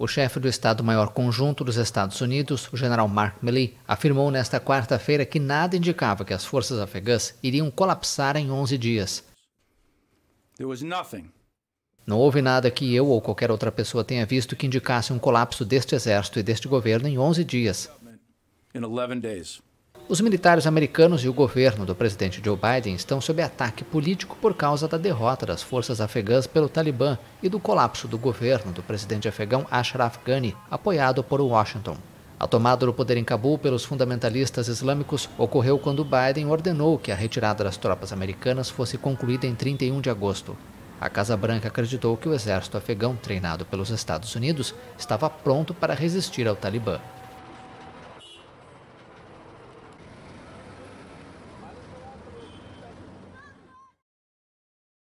O chefe do Estado-Maior Conjunto dos Estados Unidos, o general Mark Milley, afirmou nesta quarta-feira que nada indicava que as forças afegãs iriam colapsar em 11 dias. Não houve nada que eu ou qualquer outra pessoa tenha visto que indicasse um colapso deste exército e deste governo em 11 dias. Os militares americanos e o governo do presidente Joe Biden estão sob ataque político por causa da derrota das forças afegãs pelo Talibã e do colapso do governo do presidente afegão Ashraf Ghani, apoiado por Washington. A tomada do poder em Cabul pelos fundamentalistas islâmicos ocorreu quando Biden ordenou que a retirada das tropas americanas fosse concluída em 31 de agosto. A Casa Branca acreditou que o exército afegão, treinado pelos Estados Unidos, estava pronto para resistir ao Talibã.